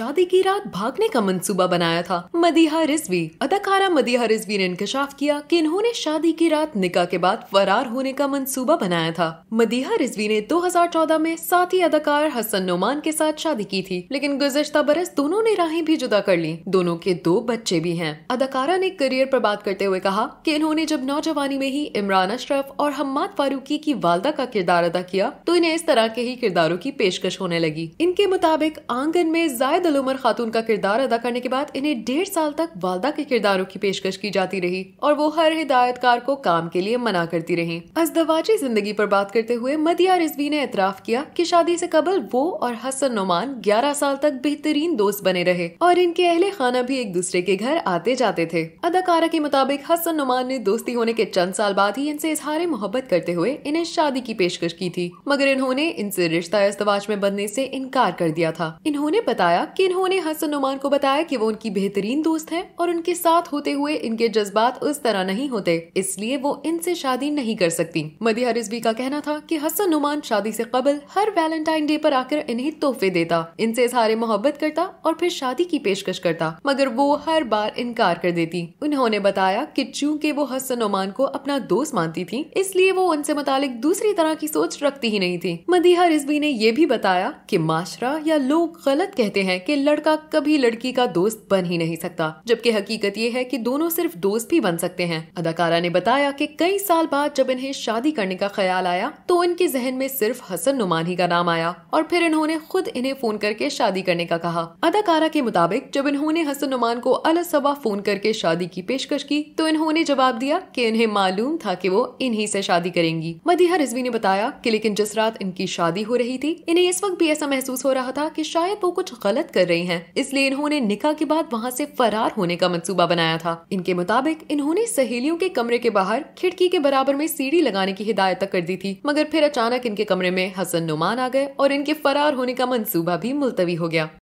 शादी की रात भागने का मंसूबा बनाया था मदीहा रिजवी अदाकारा मदीहा रिजवी ने इंकशाफ किया कि इन्होंने शादी की रात निकाह के बाद फरार होने का मंसूबा बनाया था मदीहा रिजवी ने 2014 में साथी अदाकार हसन नोमान के साथ शादी की थी लेकिन गुजश्ता बरस दोनों ने राहें भी जुदा कर ली दोनों के दो बच्चे भी हैं अदाकारा ने करियर पर बात करते हुए कहा कि इन्होंने जब नौजवानी में ही इमरान अशरफ और हम्माद फारूकी की वालदा का किरदार अदा किया तो इन्हें इस तरह के ही किरदारों की पेशकश होने लगी इनके मुताबिक आंगन में जायद अल उमर खातून का किरदार अदा करने के बाद इन्हें डेढ़ साल तक वालदा के किरदारों की पेशकश की जाती रही और वो हर हिदायतकार को काम के लिए मना करती रही अजदवाजी जिंदगी पर बात करते हुए मदिया रिजवी ने एतराफ किया कि शादी से कबल वो और हसन नुमान 11 साल तक बेहतरीन दोस्त बने रहे और इनके अहले खाना भी एक दूसरे के घर आते जाते थे अदाकारा के मुताबिक हसन नुमान ने दोस्ती होने के चंद साल बाद ही इनसे इजहार मोहब्बत करते हुए इन्हें शादी की पेशकश की थी मगर इन्होंने इनसे रिश्ता इस्तवाज में बनने से इनकार कर दिया था इन्होंने बताया कि कि इन्होंने हसन नुमान को बताया कि वो उनकी बेहतरीन दोस्त हैं और उनके साथ होते हुए इनके जज्बात उस तरह नहीं होते इसलिए वो इनसे शादी नहीं कर सकती मदिया रिजवी का कहना था कि हसन नुमान शादी से कबल हर वैलेंटाइन डे पर आकर इन्हें तोहफे देता इनसे इजहार मोहब्बत करता और फिर शादी की पेशकश करता मगर वो हर बार इनकार कर देती उन्होंने बताया की चूँकि वो हसन नुमान को अपना दोस्त मानती थी इसलिए वो उनसे मुतालिक दूसरी तरह की सोच रखती ही नहीं थी मदिया रिजवी ने यह भी बताया की माशरा या लोग गलत कहते हैं कि लड़का कभी लड़की का दोस्त बन ही नहीं सकता जबकि हकीकत ये है कि दोनों सिर्फ दोस्त भी बन सकते हैं अदाकारा ने बताया कि कई साल बाद जब इन्हें शादी करने का ख्याल आया तो इनके जहन में सिर्फ हसन नुमान ही का नाम आया और फिर इन्होंने खुद इन्हें फोन करके शादी करने का कहा अदाकारा के मुताबिक जब इन्होंने हसन नुमान को अल सबा फोन करके शादी की पेशकश की तो इन्होंने जवाब दिया की इन्हें मालूम था की वो इन्ही ऐसी शादी करेंगी मदीहा रिजवी ने बताया की लेकिन जिस रात इनकी शादी हो रही थी इन्हें इस वक्त भी ऐसा महसूस हो रहा था की शायद वो कुछ गलत मदद कर रही हैं इसलिए इन्होंने निका के बाद वहाँ से फरार होने का मंसूबा बनाया था इनके मुताबिक इन्होंने सहेलियों के कमरे के बाहर खिड़की के बराबर में सीढ़ी लगाने की हिदायत तक कर दी थी मगर फिर अचानक इनके कमरे में हसन नुमान आ गए और इनके फरार होने का मंसूबा भी मुलतवी हो गया